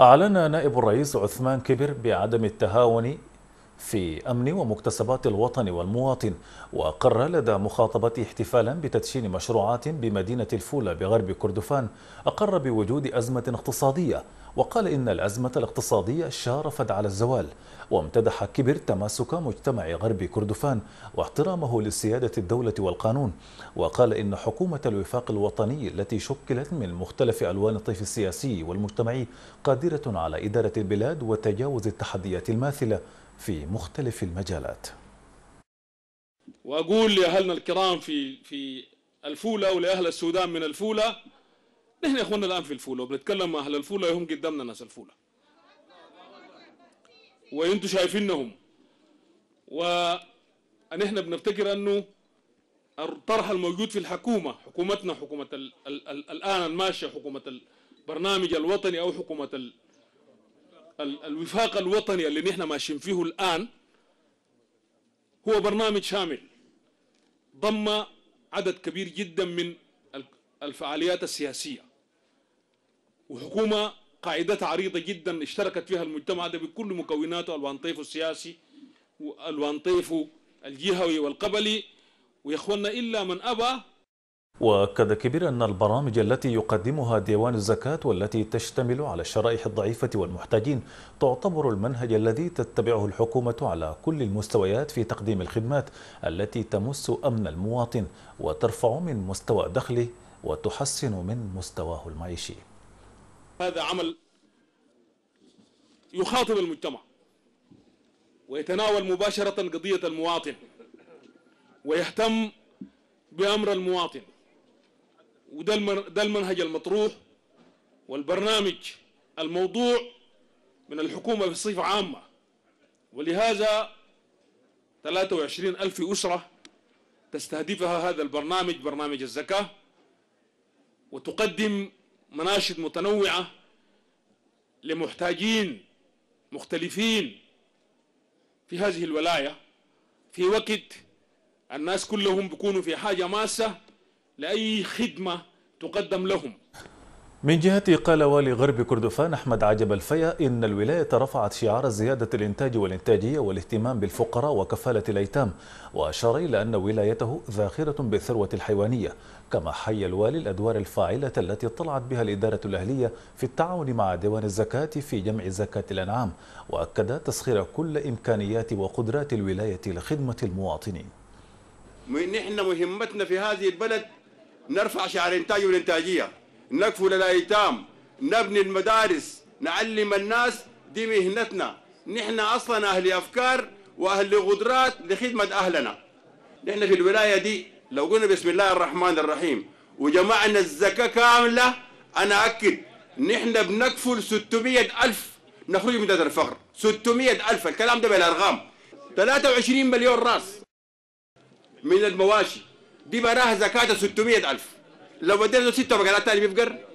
أعلن نائب الرئيس عثمان كبر بعدم التهاون في أمن ومكتسبات الوطن والمواطن وقر لدى مخاطبته احتفالا بتدشين مشروعات بمدينة الفولة بغرب كردفان أقر بوجود أزمة اقتصادية وقال إن الأزمة الاقتصادية شارفت على الزوال وامتدح كبر تماسك مجتمع غرب كردفان واحترامه لسيادة الدولة والقانون وقال إن حكومة الوفاق الوطني التي شكلت من مختلف ألوان الطيف السياسي والمجتمعي قادرة على إدارة البلاد وتجاوز التحديات الماثلة في مختلف المجالات واقول لاهلنا الكرام في في الفوله ولاهل السودان من الفوله نحن يا اخواننا الان في الفوله وبنتكلم مع اهل الفوله وهم قدامنا ناس الفوله وانتم شايفينهم ونحن بنفتكر انه الطرح الموجود في الحكومه حكومتنا حكومه الان الماشيه حكومه البرنامج الوطني او حكومه الوفاق الوطني اللي نحن ماشيين فيه الآن هو برنامج شامل ضم عدد كبير جدا من الفعاليات السياسية وحكومة قاعدتها عريضة جدا اشتركت فيها المجتمع ده بكل مكوناته ألوان طيف السياسي وألوان طيف الجهوي والقبلي ويا إلا من أبى وأكد كبير أن البرامج التي يقدمها ديوان الزكاة والتي تشتمل على الشرائح الضعيفة والمحتاجين تعتبر المنهج الذي تتبعه الحكومة على كل المستويات في تقديم الخدمات التي تمس أمن المواطن وترفع من مستوى دخله وتحسن من مستواه المعيشي هذا عمل يخاطب المجتمع ويتناول مباشرة قضية المواطن ويهتم بأمر المواطن وده ده المنهج المطروح والبرنامج الموضوع من الحكومة بصفة عامة ولهذا 23 ألف أسرة تستهدفها هذا البرنامج برنامج الزكاة وتقدم مناشد متنوعة لمحتاجين مختلفين في هذه الولاية في وقت الناس كلهم بيكونوا في حاجة ماسة لأي خدمة تقدم لهم من جهته قال والي غرب كردفان أحمد عجب الفيا إن الولاية رفعت شعار زيادة الإنتاج والإنتاجية والاهتمام بالفقراء وكفالة الأيتام وأشار إلى أن ولايته ذاخرة بالثروة الحيوانية كما حي الوالي الأدوار الفاعلة التي طلعت بها الإدارة الأهلية في التعاون مع ديوان الزكاة في جمع زكاة الأنعام وأكد تسخير كل إمكانيات وقدرات الولاية لخدمة المواطنين نحن مهمتنا في هذه البلد نرفع شعر الإنتاج والإنتاجية نكفل الأيتام نبني المدارس نعلم الناس دي مهنتنا نحن أصلا أهل أفكار وأهل قدرات لخدمة أهلنا نحن في الولاية دي لو قلنا بسم الله الرحمن الرحيم وجمعنا الزكاة كاملة أنا أكد نحن بنكفل 600 ألف نخرج من دائرة الفقر 600 ألف الكلام ده بالأرقام 23 مليون راس من المواشي دي معناها زكاة 600 ألف لو له ستة مقالات تاني بيفقر